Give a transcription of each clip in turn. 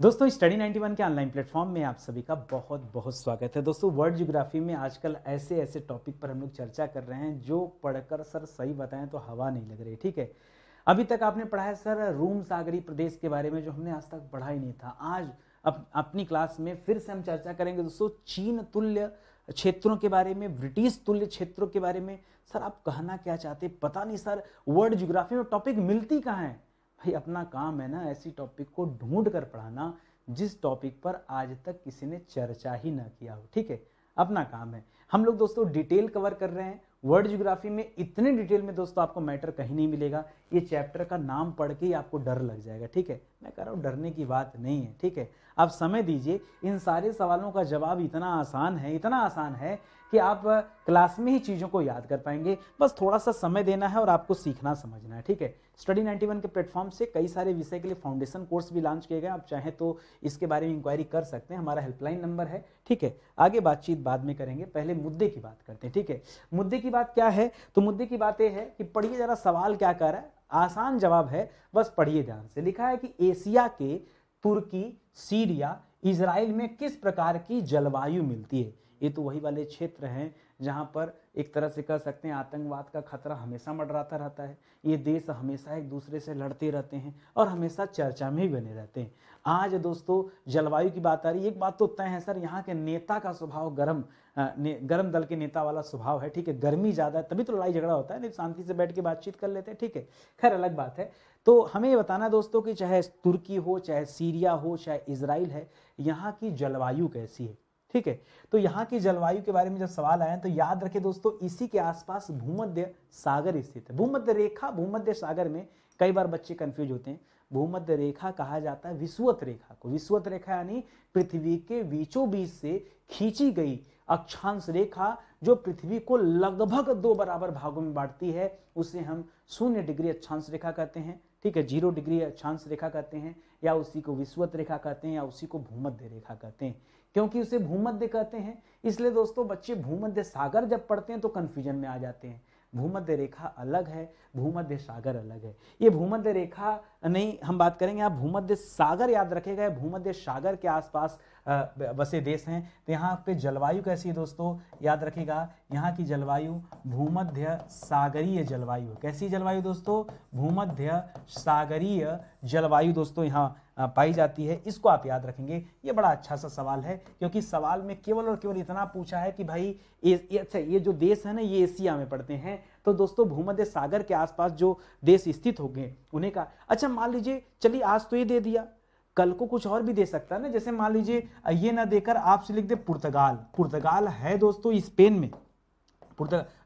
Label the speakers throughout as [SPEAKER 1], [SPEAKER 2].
[SPEAKER 1] दोस्तों स्टडी 91 के online platform में आप सभी का बहुत बहुत स्वागत है दोस्तों वर्ल्ड ज्योग्राफी में आजकल ऐसे ऐसे टॉपिक पर हम लोग चर्चा कर रहे हैं जो पढ़कर सर सही बताएं तो हवा नहीं लग रही ठीक है अभी तक आपने पढ़ा है सर रूम सागरी प्रदेश के बारे में जो हमने आज तक पढ़ा ही नहीं था आज अप, अपनी क्लास में फिर से हम चर्चा करेंगे दोस्तों चीन तुल्य क्षेत्रों के बारे में ब्रिटिश तुल्य क्षेत्रों के बारे में सर आप कहना क्या चाहते पता नहीं सर वर्ल्ड ज्योग्राफी में टॉपिक मिलती कहाँ है भाई अपना काम है ना ऐसी टॉपिक को ढूंढ कर पढ़ाना जिस टॉपिक पर आज तक किसी ने चर्चा ही ना किया हो ठीक है अपना काम है हम लोग दोस्तों डिटेल कवर कर रहे हैं वर्ड ज्योग्राफी में इतने डिटेल में दोस्तों आपको मैटर कहीं नहीं मिलेगा ये चैप्टर का नाम पढ़ के ही आपको डर लग जाएगा ठीक है मैं कह रहा हूँ डरने की बात नहीं है ठीक है आप समय दीजिए इन सारे सवालों का जवाब इतना आसान है इतना आसान है कि आप क्लास में ही चीज़ों को याद कर पाएंगे बस थोड़ा सा समय देना है और आपको सीखना समझना है ठीक है स्टडी नाइन्टी के प्लेटफॉर्म से कई सारे विषय के लिए फाउंडेशन कोर्स भी लॉन्च किए गए आप चाहें तो इसके बारे में इंक्वायरी कर सकते हैं हमारा हेल्पलाइन नंबर है ठीक है आगे बातचीत बाद में करेंगे पहले मुद्दे की बात करते हैं ठीक है मुद्दे की बात क्या है तो मुद्दे की बात यह है कि पढ़िए ज़रा सवाल क्या कर रहा है आसान जवाब है बस पढ़िए ध्यान से लिखा है कि एशिया के तुर्की सीरिया इसराइल में किस प्रकार की जलवायु मिलती है ये तो वही वाले क्षेत्र हैं जहाँ पर एक तरह से कह सकते हैं आतंकवाद का खतरा हमेशा मडराता रहता है ये देश हमेशा एक दूसरे से लड़ते रहते हैं और हमेशा चर्चा में ही बने रहते हैं आज दोस्तों जलवायु की बात आ रही है एक बात तो तय है सर यहाँ के नेता का स्वभाव गर्म गर्म दल के नेता वाला स्वभाव है ठीक है गर्मी ज़्यादा है तभी तो लड़ाई झगड़ा होता है नहीं तो शांति से बैठ के बातचीत कर लेते हैं ठीक है खैर अलग बात है तो हमें ये बताना दोस्तों कि चाहे तुर्की हो चाहे सीरिया हो चाहे इसराइल है यहाँ की जलवायु कैसी है ठीक है तो यहाँ की जलवायु के बारे में जब सवाल आए तो याद रखें दोस्तों इसी के आसपास भूमध्य सागर स्थित है भूमध्य रेखा भूमध्य सागर में कई बार बच्चे कंफ्यूज होते हैं भूमध्य रेखा कहा जाता है विश्वत रेखा को विश्वत रेखा यानी पृथ्वी के बीचों बीच से खींची गई अक्षांश रेखा जो पृथ्वी को लगभग दो बराबर भागों में बांटती है उसे हम शून्य डिग्री अक्षांश रेखा कहते हैं ठीक है जीरो डिग्री अक्षांश रेखा कहते हैं या उसी को विश्वत रेखा कहते हैं या उसी को भूमध्य रेखा कहते हैं क्योंकि उसे भूमध्य कहते हैं इसलिए दोस्तों बच्चे भूमध्य सागर जब पढ़ते हैं तो कन्फ्यूजन में आ जाते हैं भूमध्य रेखा अलग है भूमध्य सागर अलग है ये भूमध्य रेखा नहीं हम बात करेंगे आप भूमध्य सागर याद रखेगा भूमध्य सागर के आसपास बसे देश हैं तो यहाँ पे जलवायु कैसी है दोस्तों याद रखेगा यहाँ की जलवायु भूमध्य सागरीय जलवायु कैसी जलवायु दोस्तों भूमध्य सागरीय जलवायु दोस्तों यहाँ पाई जाती है इसको आप याद रखेंगे ये बड़ा अच्छा सा सवाल है क्योंकि सवाल में केवल और केवल इतना पूछा है कि भाई ये अच्छा ये जो देश है ना ये एशिया में पड़ते हैं तो दोस्तों भूमध्य सागर के आसपास जो देश स्थित हो गए उन्हें कहा अच्छा मान लीजिए चलिए आज तो ये दे दिया कल को कुछ और भी दे सकता है ना जैसे मान लीजिए ये ना देकर आपसे लिख दे पुर्तगाल पुर्तगाल है दोस्तों स्पेन में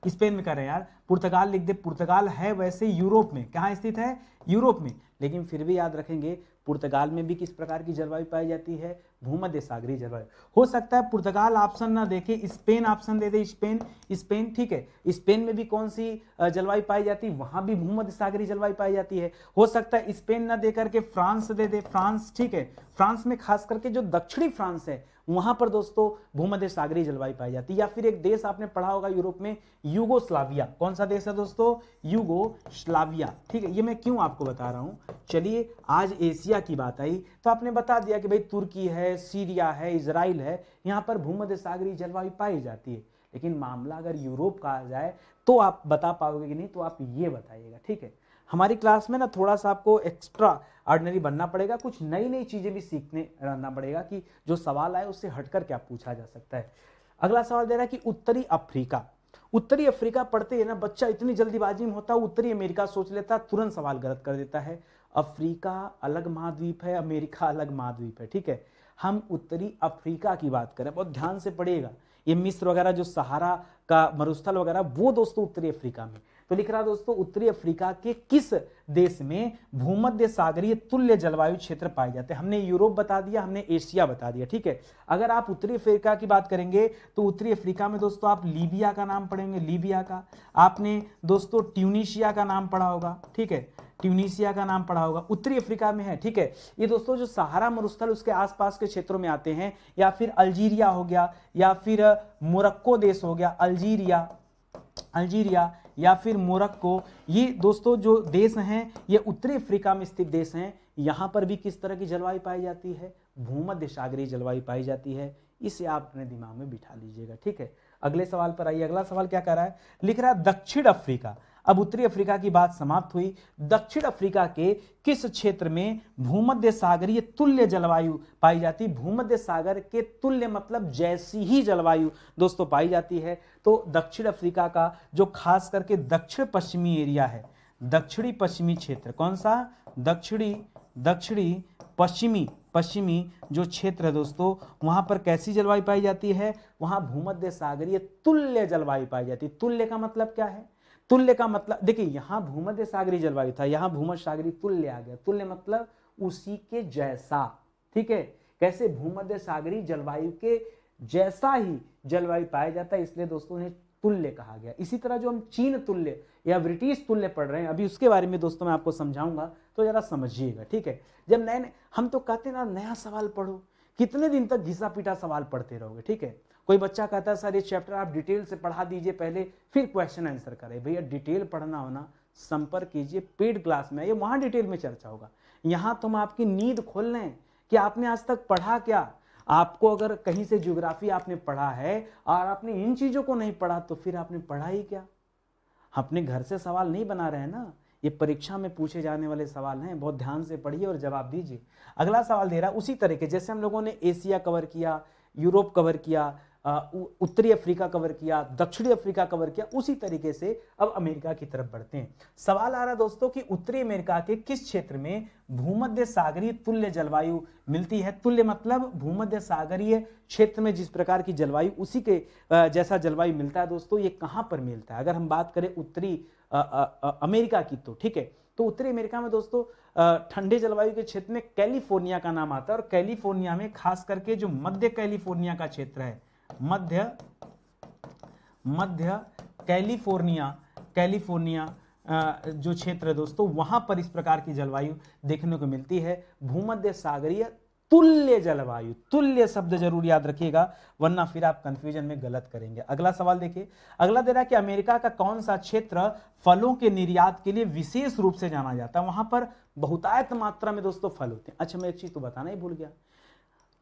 [SPEAKER 1] स्पेन में कह रहे हैं यार पुर्तगाल लिख दे पुर्तगाल है वैसे यूरोप में कहाँ स्थित है यूरोप में लेकिन फिर भी याद रखेंगे पुर्तगाल में भी किस प्रकार की जलवायु पाई जाती है भूमध्य सागरी जलवायु हो सकता है पुर्तगाल ऑप्शन ना देखे स्पेन ऑप्शन दे दे स्पेन स्पेन ठीक है स्पेन में भी कौन सी जलवायु पाई जाती है वहां भी भूमध्य सागरी जलवायु पाई जाती है हो सकता है स्पेन ना देकर के फ्रांस दे दे फ्रांस ठीक है फ्रांस में खास करके जो दक्षिणी फ्रांस है वहां पर दोस्तों भूमध्य सागरी जलवायु पाई जाती है या फिर एक देश आपने पढ़ा होगा यूरोप में युगोस्लाविया कौन सा देश है दोस्तों युगो ठीक है ये मैं क्यों आपको बता रहा हूं चलिए आज एशिया की बात आई तो आपने बता दिया कि भाई तुर्की है सीरिया है इसराइल है यहां पर भूमध्य सागरी जलवायु पाई जाती है लेकिन मामला अगर यूरोप का आ जाए तो आप बता पाओगे कि नहीं तो आप ये बताइएगा ठीक है हमारी क्लास में ना थोड़ा सा आपको एक्स्ट्रा ऑर्डनरी बनना पड़ेगा कुछ नई नई चीज़ें भी सीखने रहना पड़ेगा कि जो सवाल आए उससे हटकर क्या पूछा जा सकता है अगला सवाल दे रहा है कि उत्तरी अफ्रीका उत्तरी अफ्रीका पढ़ते ही ना बच्चा इतनी जल्दीबाजी में होता है उत्तरी अमेरिका सोच लेता है तुरंत सवाल गलत कर देता है अफ्रीका अलग महाद्वीप है अमेरिका अलग महाद्वीप है ठीक है हम उत्तरी अफ्रीका की बात करें बहुत ध्यान से पढ़िएगा ये मिस्र वगैरह जो सहारा का मरुस्थल वगैरह वो दोस्तों उत्तरी अफ्रीका में तो लिख रहा दोस्तों उत्तरी अफ्रीका के किस देश में भूमध्य सागरीय तुल्य जलवायु क्षेत्र पाए जाते हैं हमने यूरोप बता दिया हमने एशिया बता दिया ठीक है अगर आप उत्तरी अफ्रीका की बात करेंगे तो उत्तरी अफ्रीका में दोस्तों आप लीबिया का नाम पढ़ेंगे लीबिया का आपने दोस्तों ट्यूनिशिया का नाम पढ़ा होगा ठीक है ट्यूनिशिया का नाम पढ़ा होगा उत्तरी अफ्रीका में है ठीक है ये दोस्तों जो सहारा मरुस्थल उसके आसपास के क्षेत्रों में आते हैं या फिर अल्जीरिया हो गया या फिर मोरक्को देश हो गया अल्जीरिया अल्जीरिया या फिर मोरक्को ये दोस्तों जो देश हैं ये उत्तरी अफ्रीका में स्थित देश हैं यहाँ पर भी किस तरह की जलवायु पाई जाती है भूमध्य सागरीय जलवायु पाई जाती है इसे आप अपने दिमाग में बिठा लीजिएगा ठीक है अगले सवाल पर आइए अगला सवाल क्या कह रहा है लिख रहा है दक्षिण अफ्रीका अब उत्तरी अफ्रीका की बात समाप्त हुई दक्षिण अफ्रीका के किस क्षेत्र में भूमध्य सागरीय तुल्य जलवायु पाई जाती भूमध्य सागर के तुल्य मतलब जैसी ही जलवायु दोस्तों पाई जाती है तो दक्षिण अफ्रीका का जो खास करके दक्षिण पश्चिमी एरिया है दक्षिणी पश्चिमी क्षेत्र कौन सा दक्षिणी दक्षिणी पश्चिमी पश्चिमी जो क्षेत्र है दोस्तों वहाँ पर कैसी जलवायु पाई जाती है वहाँ भूमध्य सागरीय तुल्य जलवायु पाई जाती है तुल्य का मतलब क्या है तुल्य का मतलब देखिए यहां भूमध्य सागरी जलवायु था यहां भूमध्य सागरी तुल्य आ गया तुल्य मतलब उसी के जैसा ठीक है कैसे भूमध्य सागरी जलवायु के जैसा ही जलवायु पाया जाता है इसलिए दोस्तों ने तुल्य कहा गया इसी तरह जो हम चीन तुल्य या ब्रिटिश तुल्य पढ़ रहे हैं अभी उसके बारे में दोस्तों मैं आपको समझाऊंगा तो जरा समझिएगा ठीक है जब नए हम तो कहते हैं ना नया सवाल पढ़ो कितने दिन तक घिसा पीटा सवाल पढ़ते रहोगे ठीक है कोई बच्चा कहता है सर ये चैप्टर आप डिटेल से पढ़ा दीजिए पहले फिर क्वेश्चन आंसर करें भैया डिटेल पढ़ना होना संपर्क कीजिए पेड क्लास में ये वहाँ डिटेल में चर्चा होगा यहाँ तो हम आपकी नींद खोल लें कि आपने आज तक पढ़ा क्या आपको अगर कहीं से ज्योग्राफी आपने पढ़ा है और आपने इन चीज़ों को नहीं पढ़ा तो फिर आपने पढ़ा ही क्या अपने घर से सवाल नहीं बना रहे हैं ना ये परीक्षा में पूछे जाने वाले सवाल हैं बहुत ध्यान से पढ़िए और जवाब दीजिए अगला सवाल दे रहा उसी तरह के जैसे हम लोगों ने एशिया कवर किया यूरोप कवर किया उत्तरी अफ्रीका कवर किया दक्षिणी अफ्रीका कवर किया उसी तरीके से अब अमेरिका की तरफ बढ़ते हैं सवाल आ रहा दोस्तों कि उत्तरी अमेरिका के किस क्षेत्र में भूमध्य सागरीय तुल्य जलवायु मिलती है तुल्य मतलब भूमध्य सागरीय क्षेत्र में जिस प्रकार की जलवायु उसी के जैसा जलवायु मिलता है दोस्तों ये कहाँ पर मिलता है अगर हम बात करें उत्तरी अमेरिका की तो ठीक है तो उत्तरी अमेरिका में दोस्तों ठंडे जलवायु के क्षेत्र में कैलिफोर्निया का नाम आता है और कैलिफोर्निया में खास करके जो मध्य कैलिफोर्निया का क्षेत्र है मध्य मध्य कैलिफोर्निया कैलिफोर्निया जो क्षेत्र है दोस्तों वहां पर इस प्रकार की जलवायु देखने को मिलती है भूमध्य सागरीय तुल्य जलवायु तुल्य शब्द जरूर याद रखिएगा वरना फिर आप कंफ्यूजन में गलत करेंगे अगला सवाल देखिए अगला दे रहा है कि अमेरिका का कौन सा क्षेत्र फलों के निर्यात के लिए विशेष रूप से जाना जाता है वहां पर बहुतायत मात्रा में दोस्तों फल होते हैं अच्छा मैं एक चीज तो बताना ही भूल गया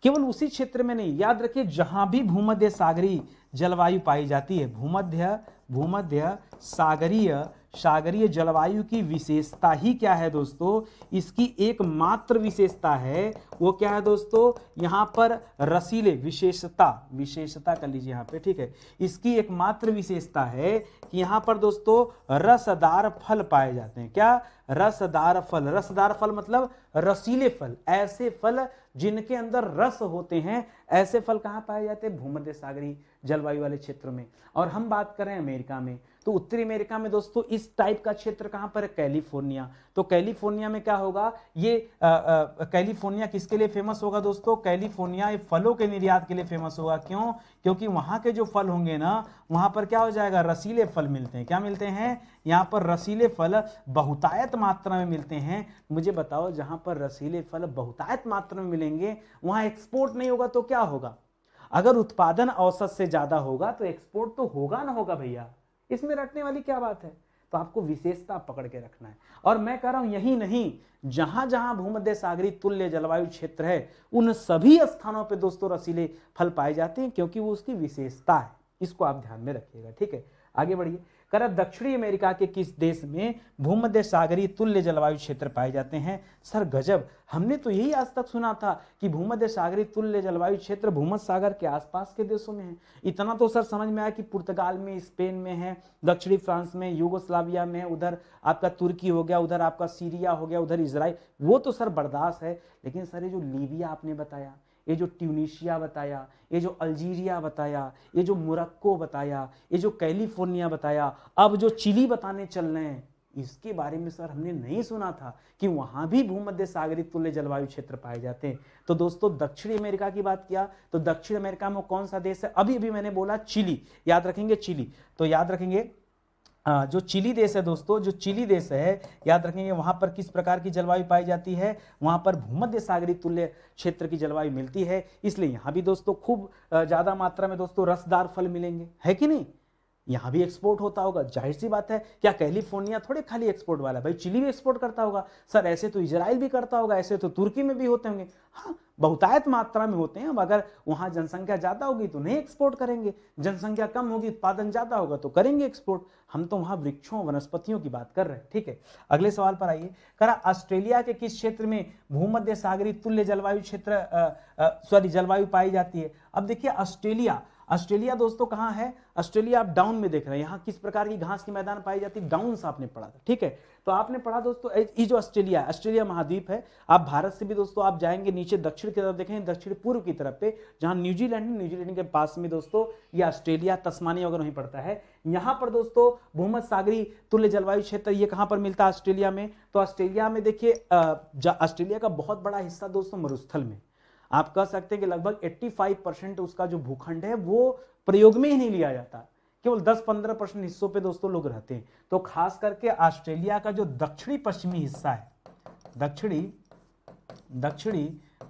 [SPEAKER 1] केवल उसी क्षेत्र में नहीं याद रखिए जहां भी भूमध्य सागरी जलवायु पाई जाती है भूमध्य भूमध्य सागरीय सागरीय जलवायु की विशेषता ही क्या है दोस्तों इसकी एकमात्र विशेषता है वो क्या है दोस्तों यहाँ पर रसीले विशेषता विशेषता कर लीजिए यहाँ पे ठीक है इसकी एकमात्र विशेषता है कि यहाँ पर दोस्तों रसदार फल पाए जाते हैं क्या रसदार फल रसदार फल मतलब रसीले फल ऐसे फल जिनके अंदर रस होते हैं ऐसे फल कहाँ पाए जाते हैं भूमध्य सागरी जलवायु वाले क्षेत्र में और हम बात करें अमेरिका में तो उत्तरी अमेरिका में दोस्तों इस टाइप का क्षेत्र कहां पर है कैलिफोर्निया तो कैलिफोर्निया में क्या होगा ये कैलिफोर्निया किसके लिए फेमस होगा दोस्तों कैलिफोर्निया फलों के निर्यात के लिए फेमस होगा क्यों क्योंकि वहां के जो फल होंगे ना वहां पर क्या हो जाएगा रसीले फल मिलते हैं क्या मिलते हैं यहाँ पर रसीले फल बहुतायत मात्रा में मिलते हैं मुझे बताओ जहां पर रसीले फल बहुतायत मात्रा में मिलेंगे वहां एक्सपोर्ट नहीं होगा तो क्या होगा अगर उत्पादन औसत से ज़्यादा होगा तो एक्सपोर्ट तो होगा ना होगा भैया इसमें रटने वाली क्या बात है तो आपको विशेषता पकड़ के रखना है और मैं कह रहा हूं यही नहीं जहां जहां भूमध्य सागरी तुल्य जलवायु क्षेत्र है उन सभी स्थानों पर दोस्तों रसीले फल पाए जाते हैं क्योंकि वो उसकी विशेषता है इसको आप ध्यान में रखिएगा ठीक है आगे बढ़िए कर दक्षिणी अमेरिका के किस देश में भूमध्य सागरीय तुल्य जलवायु क्षेत्र पाए जाते हैं सर गजब हमने तो यही आज तक सुना था कि भूमध्य सागरीय तुल्य जलवायु क्षेत्र भूमध्य सागर के आसपास के देशों में है इतना तो सर समझ में आया कि पुर्तगाल में स्पेन में है दक्षिणी फ्रांस में यूगोस्लाविया में उधर आपका तुर्की हो गया उधर आपका सीरिया हो गया उधर इसराइल वो तो सर बर्दाश्त है लेकिन सर ये जो लीबिया आपने बताया ये जो ट्यूनिशिया बताया ये जो अल्जीरिया बताया ये जो मोरक्को बताया ये जो कैलिफोर्निया बताया अब जो चिली बताने चल रहे हैं इसके बारे में सर हमने नहीं सुना था कि वहां भी भूमध्य सागरी तुल्य जलवायु क्षेत्र पाए जाते हैं तो दोस्तों दक्षिण अमेरिका की बात किया तो दक्षिण अमेरिका में कौन सा देश है अभी भी मैंने बोला चिली याद रखेंगे चिली तो याद रखेंगे हाँ, जो चिली देश है दोस्तों जो चिली देश है याद रखेंगे वहाँ पर किस प्रकार की जलवायु पाई जाती है वहाँ पर भूमध्य सागरी तुल्य क्षेत्र की जलवायु मिलती है इसलिए यहाँ भी दोस्तों खूब ज़्यादा मात्रा में दोस्तों रसदार फल मिलेंगे है कि नहीं यहाँ भी एक्सपोर्ट होता होगा जाहिर सी बात है क्या कैलिफोर्निया थोड़े खाली एक्सपोर्ट वाला है भाई चिली भी एक्सपोर्ट करता होगा सर ऐसे तो इजराइल भी करता होगा ऐसे तो तुर्की में भी होते होंगे हाँ बहुतायत मात्रा में होते हैं अब अगर वहाँ जनसंख्या ज़्यादा होगी तो नहीं एक्सपोर्ट करेंगे जनसंख्या कम होगी उत्पादन ज़्यादा होगा तो करेंगे एक्सपोर्ट हम तो वहाँ वृक्षों वनस्पतियों की बात कर रहे हैं ठीक है अगले सवाल पर आइए करा ऑस्ट्रेलिया के किस क्षेत्र में भूमध्य सागरी तुल्य जलवायु क्षेत्र सॉरी जलवायु पाई जाती है अब देखिए ऑस्ट्रेलिया ऑस्ट्रेलिया दोस्तों कहाँ है ऑस्ट्रेलिया आप डाउन में देख रहे हैं यहाँ किस प्रकार की घास के मैदान पाई जाती है से आपने पढ़ा था ठीक है तो आपने पढ़ा दोस्तों ये जो ऑस्ट्रेलिया ऑस्ट्रेलिया महाद्वीप है आप भारत से भी दोस्तों आप जाएंगे नीचे दक्षिण की तरफ देखेंगे दक्षिण पूर्व की तरफ पे जहाँ न्यूजीलैंड है न्यूजीलैंड के पास में दोस्तों ये ऑस्ट्रेलिया तस्मानिया वगैरह वहीं पड़ता है यहाँ पर दोस्तों भूमत सागरी तुल्य जलवायु क्षेत्र ये कहाँ पर मिलता है ऑस्ट्रेलिया में तो ऑस्ट्रेलिया में देखिए ऑस्ट्रेलिया का बहुत बड़ा हिस्सा दोस्तों मरुस्थल में आप कह सकते हैं कि लगभग 85 परसेंट उसका जो भूखंड है वो प्रयोग में ही नहीं लिया जाता केवल 10-15 परसेंट हिस्सों पे दोस्तों लोग रहते हैं तो खास करके ऑस्ट्रेलिया का जो दक्षिणी पश्चिमी हिस्सा है दक्षिणी दक्षिणी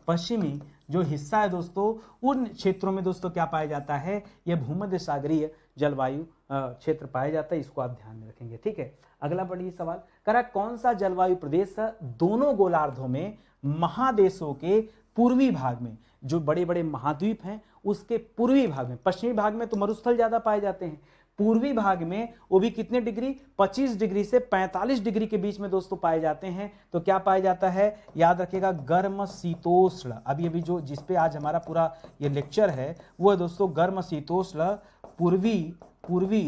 [SPEAKER 1] पश्चिमी जो हिस्सा है दोस्तों उन क्षेत्रों में दोस्तों क्या पाया जाता है यह भूमध्य सागरीय जलवायु क्षेत्र पाया जाता है इसको आप ध्यान में रखेंगे ठीक है अगला बढ़िया सवाल करा कौन सा जलवायु प्रदेश दोनों गोलार्धों में महादेशों के पूर्वी भाग में जो बड़े बड़े महाद्वीप हैं उसके पूर्वी भाग में पश्चिमी भाग में तो मरुस्थल ज़्यादा पाए जाते हैं पूर्वी भाग में वो भी कितने डिग्री 25 डिग्री से 45 डिग्री के बीच में दोस्तों पाए जाते हैं तो क्या पाया जाता है याद रखिएगा गर्म शीतोष्ण अभी अभी जो जिस पे आज हमारा पूरा ये लेक्चर है वो है दोस्तों गर्म शीतोष्ण पूर्वी पूर्वी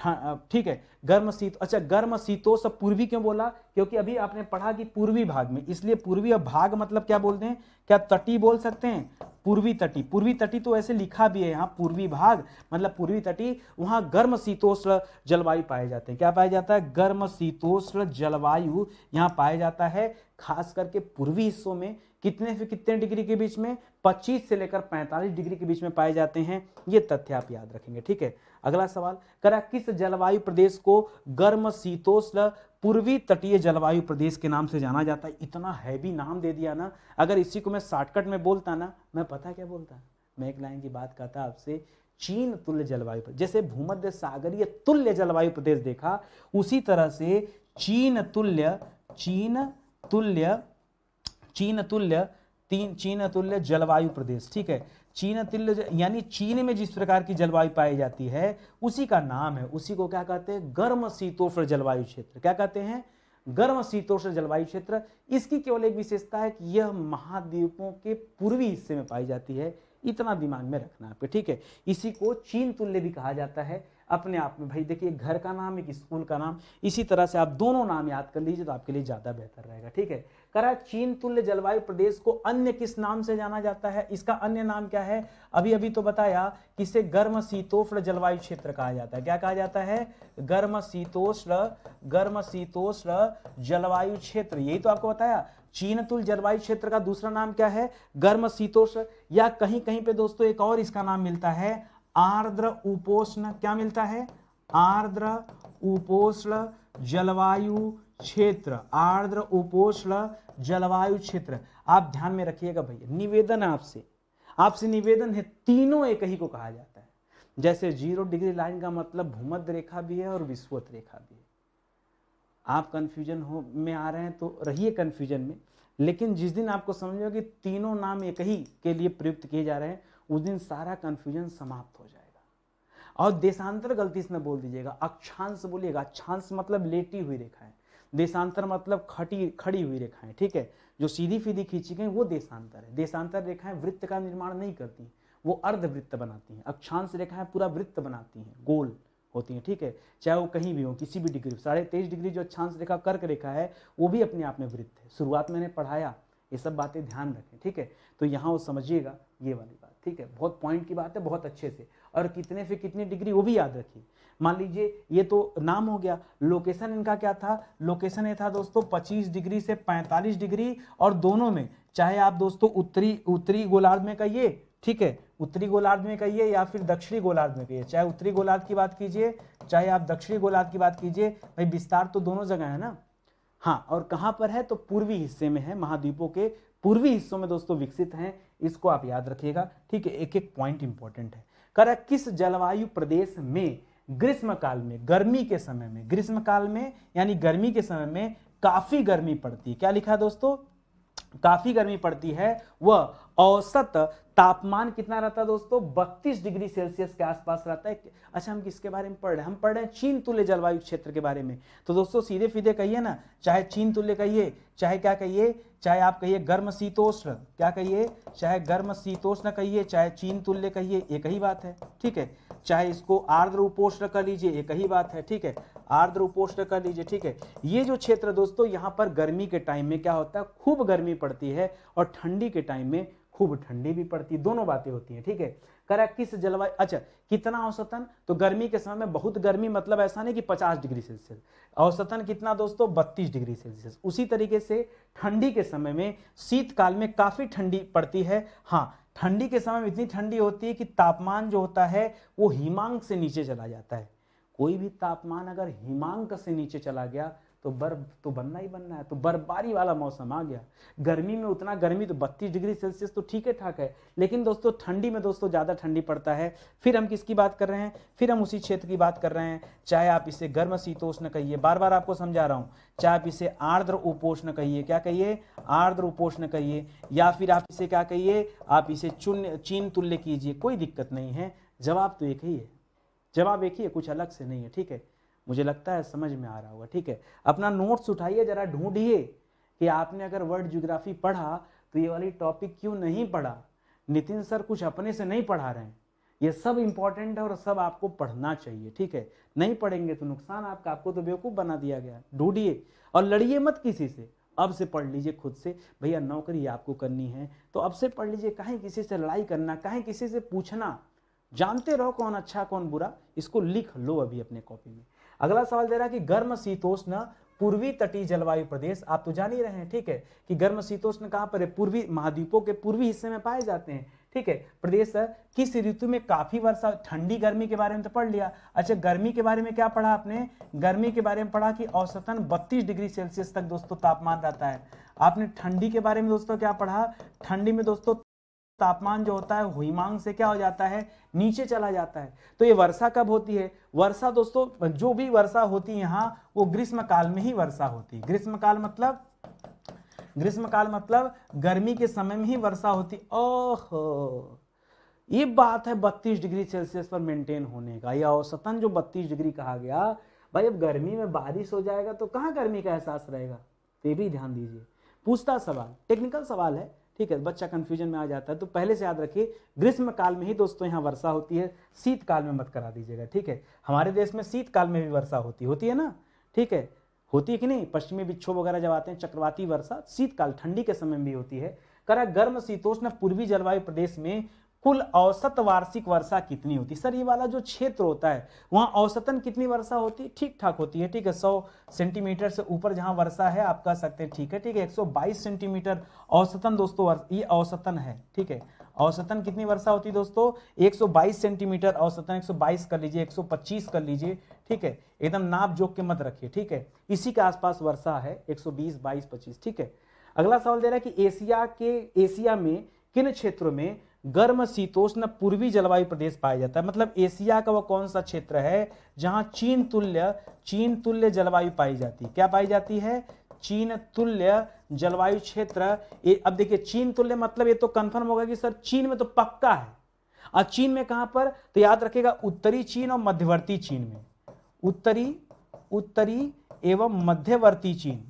[SPEAKER 1] ठीक है गर्म शीत अच्छा गर्म शीतोष पूर्वी क्यों बोला क्योंकि अभी आपने पढ़ा कि पूर्वी भाग में इसलिए पूर्वी और भाग मतलब क्या बोलते हैं क्या तटी बोल सकते हैं पूर्वी तटी पूर्वी तटी तो ऐसे लिखा भी है यहाँ पूर्वी भाग मतलब पूर्वी तटी वहाँ गर्म शीतोष्ण जलवायु पाए जाते हैं क्या पाया जाता है गर्म शीतोष्ण जलवायु यहाँ पाया जाता है खास करके पूर्वी हिस्सों में कितने से कितने डिग्री के बीच में 25 से लेकर 45 डिग्री के बीच में पाए जाते हैं ये तथ्य आप याद रखेंगे ठीक है अगला सवाल करा किस जलवायु प्रदेश को गर्म शीतोष्ण पूर्वी तटीय जलवायु प्रदेश के नाम से जाना जाता है इतना हैवी नाम दे दिया ना अगर इसी को मैं शॉर्टकट में बोलता ना मैं पता क्या बोलता मैं एक लाइन की बात करता आपसे चीन तुल्य जलवायु प्रदेश जैसे भूमध्य सागरीय तुल्य जलवायु प्रदेश देखा उसी तरह से चीन तुल्य चीन तुल्य चीन तुल्य तीन चीन अतुल्य जलवायु प्रदेश ठीक है चीन अतुल्य यानी चीन में जिस प्रकार की जलवायु पाई जाती है उसी का नाम है उसी को क्या कहते हैं गर्म शीतोष्ण जलवायु क्षेत्र क्या कहते हैं गर्म शीतोष्ण जलवायु क्षेत्र इसकी केवल एक विशेषता है कि यह महाद्वीपों के पूर्वी हिस्से में पाई जाती है इतना दिमाग में रखना आप ठीक है इसी को चीन तुल्य भी कहा जाता है अपने आप में भाई देखिए घर का नाम एक स्कूल का नाम इसी तरह से आप दोनों नाम याद कर लीजिए तो आपके लिए ज़्यादा बेहतर रहेगा ठीक है करा चीन तुल्य जलवायु प्रदेश को अन्य किस नाम से जाना जाता है इसका अन्य नाम क्या है अभी अभी तो बताया कि इसे गर्म शीतोष्ण जलवायु क्षेत्र कहा जाता है क्या कहा जाता है गर्म शीतोष्ण गर्म शीतोष्ण जलवायु क्षेत्र यही तो आपको बताया चीन तुल जलवायु क्षेत्र का दूसरा नाम क्या है गर्म शीतोष्ण या कहीं कहीं पे दोस्तों एक और इसका नाम मिलता है आर्द्र उपोष्ण क्या मिलता है आर्द्र उपोष्ण जलवायु क्षेत्र आर्द्र उपोष्ण जलवायु क्षेत्र आप ध्यान में रखिएगा भैया निवेदन आपसे आपसे निवेदन है तीनों एक ही को कहा जाता है जैसे जीरो डिग्री लाइन का मतलब भूमध्य रेखा भी है और विश्वत रेखा भी है आप कन्फ्यूजन हो में आ रहे हैं तो रहिए कन्फ्यूजन में लेकिन जिस दिन आपको समझो कि तीनों नाम एक ही के लिए प्रयुक्त किए जा रहे हैं उस दिन सारा कन्फ्यूजन समाप्त हो जाएगा और देशांतर गलती इसमें बोल दीजिएगा अक्षांश बोलिएगा अक्षांश मतलब लेटी हुई रेखा है देशांतर मतलब खटी खड़ी हुई रेखाएं ठीक है जो सीधी फीधी खींची गई वो देशांतर है देशांतर रेखाएं वृत्त का निर्माण नहीं करती वो अर्धवृत्त बनाती हैं अक्षांश रेखाएं पूरा वृत्त बनाती हैं गोल होती हैं ठीक है चाहे वो कहीं भी हो किसी भी डिग्री साढ़े तेईस डिग्री जो अक्षांश रेखा कर्क रेखा है वो भी अपने आप में वृत्त है शुरुआत मैंने पढ़ाया ये सब बातें ध्यान रखें ठीक है तो यहाँ वो समझिएगा ये वाली बात ठीक है बहुत पॉइंट की बात है बहुत अच्छे से और कितने से कितनी डिग्री वो भी याद रखिए मान लीजिए ये तो नाम हो गया लोकेशन इनका क्या था लोकेशन ये था दोस्तों 25 डिग्री से 45 डिग्री और दोनों में चाहे आप दोस्तों उत्तरी उत्तरी गोलार्ध में कहिए ठीक है उत्तरी गोलार्ध में कहिए या फिर दक्षिणी गोलार्ध में कहिए चाहे उत्तरी गोलार्ध की बात कीजिए चाहे आप दक्षिणी गोलार्ध की बात कीजिए भाई विस्तार तो दोनों जगह है ना हाँ और कहाँ पर है तो पूर्वी हिस्से में है महाद्वीपों के पूर्वी हिस्सों में दोस्तों विकसित हैं इसको आप याद रखिएगा ठीक है एक एक पॉइंट इंपॉर्टेंट है कर किस जलवायु प्रदेश में ग्रीष्म काल में गर्मी के समय में ग्रीष्म काल में यानी गर्मी के समय में काफ़ी गर्मी पड़ती है क्या लिखा है दोस्तों काफ़ी गर्मी पड़ती है वह औसत तापमान कितना रहता है दोस्तों बत्तीस डिग्री सेल्सियस के आसपास रहता है अच्छा हम किसके बारे में पढ़ रहे हैं हम पढ़ रहे हैं चीन तुल्य जलवायु क्षेत्र के बारे में तो दोस्तों सीधे फीधे कहिए ना चाहे चीन तुल्य कहिए चाहे क्या कहिए चाहे आप कहिए गर्म शीतोष्ण क्या कहिए चाहे गर्म शीतोष्ण कहिए चाहे चीन तुल्य कहिए एक ही बात है ठीक है चाहे इसको आर्द्र उपोष्ण कर लीजिए एक ही बात है ठीक है आर्द्र उपोष्ण कर लीजिए ठीक है ये जो क्षेत्र दोस्तों यहाँ पर गर्मी के टाइम में क्या होता है खूब गर्मी पड़ती है और ठंडी के टाइम में खूब ठंडी भी पड़ती है दोनों बातें होती हैं ठीक है करा किस जलवायु अच्छा कितना औसतन तो गर्मी के समय में बहुत गर्मी मतलब ऐसा नहीं कि 50 डिग्री सेल्सियस औसतन कितना दोस्तों 32 डिग्री सेल्सियस उसी तरीके से ठंडी के समय में शीतकाल में काफ़ी ठंडी पड़ती है हाँ ठंडी के समय में इतनी ठंडी होती है कि तापमान जो होता है वो हिमांक से नीचे चला जाता है कोई भी तापमान अगर हिमांक से नीचे चला गया तो बर्फ तो बनना ही बनना है तो बर्फबारी वाला मौसम आ गया गर्मी में उतना गर्मी तो बत्तीस डिग्री सेल्सियस तो ठीक है ठाक है लेकिन दोस्तों ठंडी में दोस्तों ज़्यादा ठंडी पड़ता है फिर हम किसकी बात कर रहे हैं फिर हम उसी क्षेत्र की बात कर रहे हैं चाहे आप इसे गर्म शीतोष्ण कहिए बार बार आपको समझा रहा हूँ चाहे आप इसे आर्द्र उपोष्ण कहिए क्या कहिए आर्द्र उपोष्ण कहिए या फिर आप इसे क्या कहिए आप इसे चुन चीन तुल्य कीजिए कोई दिक्कत नहीं है जवाब तो एक ही है जवाब एक ही है कुछ अलग से नहीं है ठीक है मुझे लगता है समझ में आ रहा होगा ठीक है अपना नोट्स उठाइए जरा ढूंढिए कि आपने अगर वर्ल्ड ज्योग्राफी पढ़ा तो ये वाली टॉपिक क्यों नहीं पढ़ा नितिन सर कुछ अपने से नहीं पढ़ा रहे हैं ये सब इम्पॉर्टेंट है और सब आपको पढ़ना चाहिए ठीक है नहीं पढ़ेंगे तो नुकसान आपका आपको तो बेवकूफ़ बना दिया गया ढूंढिए और लड़िए मत किसी से अब से पढ़ लीजिए खुद से भैया नौकरी आपको करनी है तो अब से पढ़ लीजिए कहीं किसी से लड़ाई करना कहीं किसी से पूछना जानते रहो कौन अच्छा कौन बुरा इसको लिख लो अभी अपने कॉपी में अगला सवाल दे रहा है कि गर्म शीतोष्ण पूर्वी तटीय जलवायु प्रदेश आप तो जान ही रहे हैं ठीक है कि गर्म शीतोष्ण कहाँ पर है पूर्वी महाद्वीपों के पूर्वी हिस्से में पाए जाते हैं ठीक है प्रदेश किस ऋतु में काफी वर्षा ठंडी गर्मी के बारे में तो पढ़ लिया अच्छा गर्मी के बारे में क्या पढ़ा आपने गर्मी के बारे में पढ़ा कि औसतन 32 डिग्री सेल्सियस तक दोस्तों तापमान रहता है आपने ठंडी के बारे में दोस्तों क्या पढ़ा ठंडी में दोस्तों तापमान जो होता है हुईमांग से क्या हो जाता है नीचे चला जाता है तो ये वर्षा कब होती है वर्षा दोस्तों जो भी वर्षा होती है यहाँ वो ग्रीष्म काल में ही वर्षा होती है ग्रीष्म काल मतलब ग्रीष्म काल मतलब गर्मी के समय में ही वर्षा होती ओह ये बात है 32 डिग्री सेल्सियस पर मेंटेन होने का या औसतन जो 32 डिग्री कहा गया भाई अब गर्मी में बारिश हो जाएगा तो कहाँ गर्मी का एहसास रहेगा ये भी ध्यान दीजिए पूछता सवाल टेक्निकल सवाल है ठीक है बच्चा कन्फ्यूजन में आ जाता है तो पहले से याद रखिए ग्रीष्म काल में ही दोस्तों यहाँ वर्षा होती है शीतकाल में मत करा दीजिएगा ठीक है हमारे देश में शीतकाल में भी वर्षा होती होती है ना ठीक है होती है कि नहीं पश्चिमी विक्षोभ वगैरह जब आते हैं चक्रवाती वर्षा शीतकाल ठंडी के समय में भी होती है करा गर्म शीतोष्ण पूर्वी जलवायु प्रदेश में कुल औसत वार्षिक वर्षा कितनी होती सर ये वाला जो क्षेत्र होता है वहाँ औसतन कितनी वर्षा होती है ठीक ठाक होती है ठीक है 100 सेंटीमीटर से ऊपर जहाँ वर्षा है आप कह सकते हैं ठीक है ठीक है 122 सेंटीमीटर औसतन दोस्तों ये औसतन है ठीक है औसतन कितनी वर्षा होती है दोस्तों 122 सेंटीमीटर औसतन 122 कर लीजिए 125 कर लीजिए ठीक है एकदम नाप जोक के मत रखिए ठीक है इसी के आसपास वर्षा है 120 22 25 ठीक है अगला सवाल दे रहा है कि एशिया के एशिया में किन क्षेत्रों में गर्म शीतोष्ण पूर्वी जलवायु प्रदेश पाया जाता है मतलब एशिया का वह कौन सा क्षेत्र है जहां चीन तुल्य चीन तुल्य जलवायु पाई जाती है क्या पाई जाती है चीन तुल्य जलवायु क्षेत्र ये अब देखिए चीन तुल्य मतलब ये तो कंफर्म होगा कि सर चीन में तो पक्का है और चीन में कहां पर तो याद रखेगा उत्तरी चीन और मध्यवर्ती चीन में उत्तरी उत्तरी एवं मध्यवर्ती चीन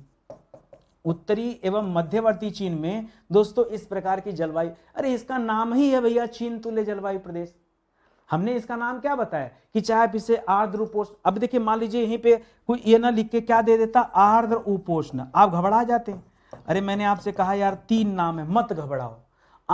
[SPEAKER 1] उत्तरी एवं मध्यवर्ती चीन में दोस्तों इस प्रकार की जलवायु अरे इसका नाम ही है भैया चीन तुल्य जलवायु प्रदेश हमने इसका नाम क्या बताया कि चाहे आप इसे आर्द्र उपोष्ण अब देखिए मान लीजिए यहीं पे कोई ये ना लिख के क्या दे देता आर्द्र उपोष्ण आप घबरा जाते हैं अरे मैंने आपसे कहा यार तीन नाम है मत घबराओ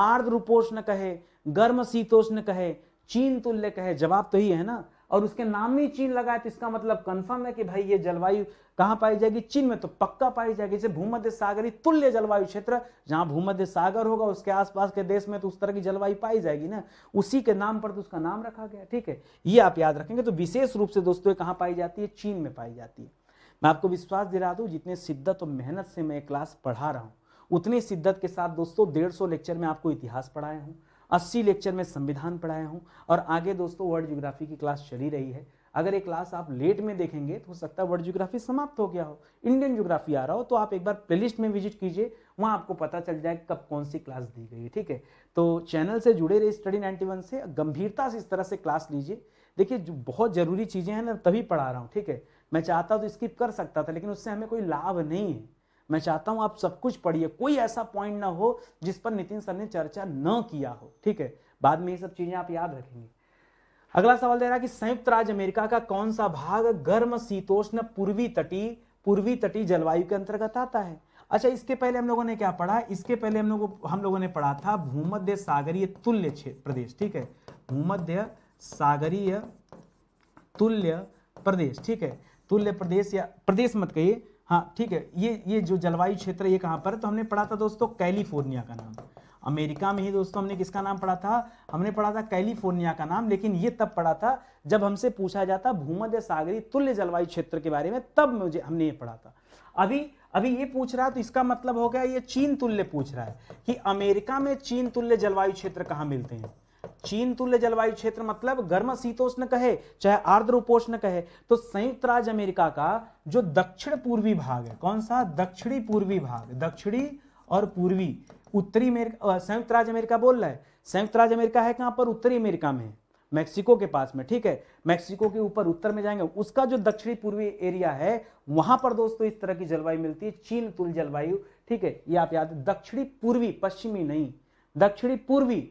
[SPEAKER 1] आर्द्र उपोष्ण कहे गर्म शीतोष्ण कहे चीन तुल्य कहे जवाब तो ही है ना और उसके नाम में ही चीन लगा है तो इसका मतलब कंफर्म है कि भाई ये जलवायु कहाँ पाई जाएगी चीन में तो पक्का पाई जाएगी जैसे भूमध्य सागरी तुल्य जलवायु क्षेत्र जहाँ भूमध्य सागर होगा उसके आसपास के देश में तो उस तरह की जलवायु पाई जाएगी ना उसी के नाम पर तो उसका नाम रखा गया ठीक है ये आप याद रखेंगे तो विशेष रूप से दोस्तों कहाँ पाई जाती है चीन में पाई जाती है मैं आपको विश्वास दिला दूँ जितने शिद्दत और मेहनत से मैं क्लास पढ़ा रहा हूँ उतनी शिद्दत के साथ दोस्तों डेढ़ सौ लेक्चर में आपको इतिहास पढ़ाया हूँ अस्सी लेक्चर में संविधान पढ़ाया हूँ और आगे दोस्तों वर्ल्ड ज्योग्राफी की क्लास चली रही है अगर ये क्लास आप लेट में देखेंगे तो हो सकता है वर्ल्ड ज्योग्राफी समाप्त हो गया हो इंडियन ज्योग्राफी आ रहा हो तो आप एक बार प्लेलिस्ट में विजिट कीजिए वहाँ आपको पता चल जाए कब कौन सी क्लास दी गई है ठीक है तो चैनल से जुड़े रहे स्टडी वन से गंभीरता से इस तरह से क्लास लीजिए देखिए जो बहुत ज़रूरी चीज़ें हैं ना तभी पढ़ा रहा हूँ ठीक है मैं चाहता तो स्किप कर सकता था लेकिन उससे हमें कोई लाभ नहीं है मैं चाहता हूं आप सब कुछ पढ़िए कोई ऐसा पॉइंट ना हो जिस पर नितिन सर ने चर्चा न किया हो ठीक है बाद में ये सब चीजें आप याद रखेंगे अगला सवाल दे रहा है कि संयुक्त राज्य अमेरिका का कौन सा भाग गर्म शीतोष्ण पूर्वी तटी पूर्वी तटी जलवायु के अंतर्गत आता है अच्छा इसके पहले हम लोगों ने क्या पढ़ा इसके पहले हम लोगों हम लोगों ने पढ़ा था भूमध्य सागरीय तुल्य प्रदेश ठीक है भूमध्य सागरीय तुल्य प्रदेश ठीक है तुल्य प्रदेश या प्रदेश मत कहिए हाँ ठीक है ये ये जो जलवायु क्षेत्र ये कहाँ पर है तो हमने पढ़ा था दोस्तों कैलिफोर्निया का नाम अमेरिका में ही दोस्तों हमने किसका नाम पढ़ा था हमने पढ़ा था कैलिफोर्निया का नाम लेकिन ये तब पढ़ा था जब हमसे पूछा जाता भूमध्य सागरी तुल्य जलवायु क्षेत्र के बारे में तब मुझे हमने ये पढ़ा था अभी अभी ये पूछ रहा है तो इसका मतलब हो गया ये चीन तुल्य पूछ रहा है कि अमेरिका में चीन तुल्य जलवायु क्षेत्र कहाँ मिलते हैं चीन तुल्य जलवायु क्षेत्र मतलब गर्म शीतोष्ण कहे चाहे आर्द्र उपोष्ण कहे तो संयुक्त राज्य अमेरिका का जो दक्षिण पूर्वी भाग है कौन सा दक्षिणी पूर्वी भाग दक्षिणी और पूर्वी उत्तरी अमेरिका संयुक्त राज्य अमेरिका बोल रहा है संयुक्त राज्य अमेरिका है कहां पर उत्तरी अमेरिका में मैक्सिको के पास में ठीक है मैक्सिको के ऊपर उत्तर में जाएंगे उसका जो दक्षिणी पूर्वी एरिया है वहां पर दोस्तों इस तरह की जलवायु मिलती है चीन तुल जलवायु ठीक है ये आप याद दक्षिणी पूर्वी पश्चिमी नहीं दक्षिणी पूर्वी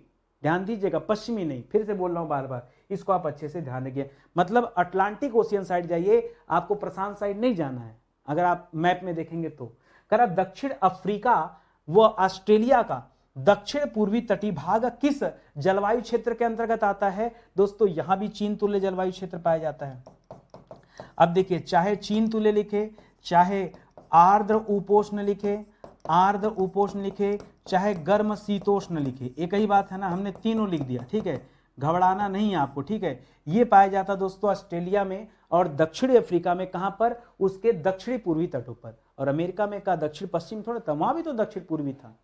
[SPEAKER 1] ध्यान दीजिएगा पश्चिमी नहीं फिर से बोल रहा हूँ बार बार इसको आप अच्छे से ध्यान रखिए मतलब अटलांटिक ओशियन साइड जाइए आपको प्रशांत साइड नहीं जाना है अगर आप मैप में देखेंगे तो अगर दक्षिण अफ्रीका व ऑस्ट्रेलिया का दक्षिण पूर्वी तटीय भाग किस जलवायु क्षेत्र के अंतर्गत आता है दोस्तों यहां भी चीन तुल्य जलवायु क्षेत्र पाया जाता है अब देखिए चाहे चीन तुल्य लिखे चाहे आर्द्र उपोष्ण लिखे आर्द उपोष्ण लिखे चाहे गर्म शीतोष्ण लिखे एक ही बात है ना हमने तीनों लिख दिया ठीक है घबराना नहीं आपको ठीक है ये पाया जाता दोस्तों ऑस्ट्रेलिया में और दक्षिणी अफ्रीका में कहाँ पर उसके दक्षिणी पूर्वी तटों पर और अमेरिका में कहा दक्षिण पश्चिम थोड़ा था वहाँ भी तो दक्षिण पूर्वी था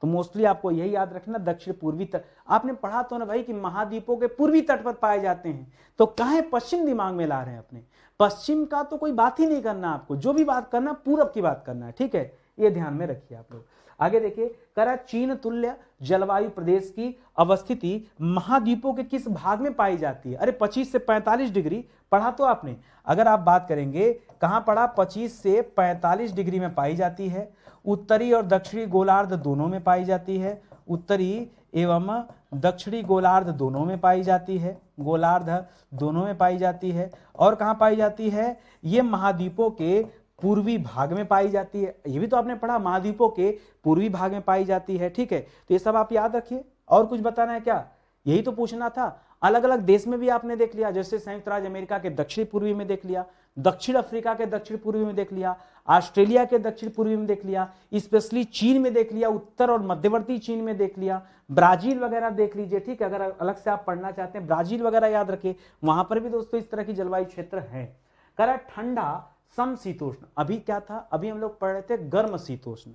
[SPEAKER 1] तो मोस्टली आपको यही याद रखना दक्षिण पूर्वी तट आपने पढ़ा तो ना भाई कि महाद्वीपों के पूर्वी तट पर पाए जाते हैं तो कहें पश्चिम दिमाग में ला रहे हैं अपने पश्चिम का तो कोई बात ही नहीं करना आपको जो भी बात करना पूरब की बात करना है ठीक है ये ध्यान में रखिए आप लोग आगे देखिए करा चीन तुल्य जलवायु प्रदेश की अवस्थिति महाद्वीपों के किस भाग में पाई जाती है अरे 25 से 45 डिग्री पढ़ा तो आपने अगर आप बात करेंगे कहाँ पढ़ा 25 से 45 डिग्री में पाई जाती है उत्तरी और दक्षिणी गोलार्ध दोनों में पाई जाती है उत्तरी एवं दक्षिणी गोलार्ध दोनों में पाई जाती है गोलार्ध दोनों में पाई जाती है और कहाँ पाई जाती है ये महाद्वीपों के पूर्वी भाग में पाई जाती है ये भी तो आपने पढ़ा महाद्वीपों के पूर्वी भाग में पाई जाती है ठीक है तो ये सब आप याद रखिए और कुछ बताना है क्या यही तो पूछना था अलग अलग देश में भी आपने देख लिया जैसे संयुक्त राज्य अमेरिका के दक्षिण पूर्वी में देख लिया दक्षिण अफ्रीका के दक्षिण पूर्वी में देख लिया ऑस्ट्रेलिया के दक्षिण पूर्वी में देख लिया स्पेशली चीन में देख लिया उत्तर और मध्यवर्ती चीन में देख लिया ब्राजील वगैरह देख लीजिए ठीक है अगर अलग से आप पढ़ना चाहते हैं ब्राजील वगैरह याद रखिए वहां पर भी दोस्तों इस तरह की जलवायु क्षेत्र है करा ठंडा समशीतोष्ण अभी क्या था अभी हम लोग पढ़ रहे थे गर्म शीतोष्ण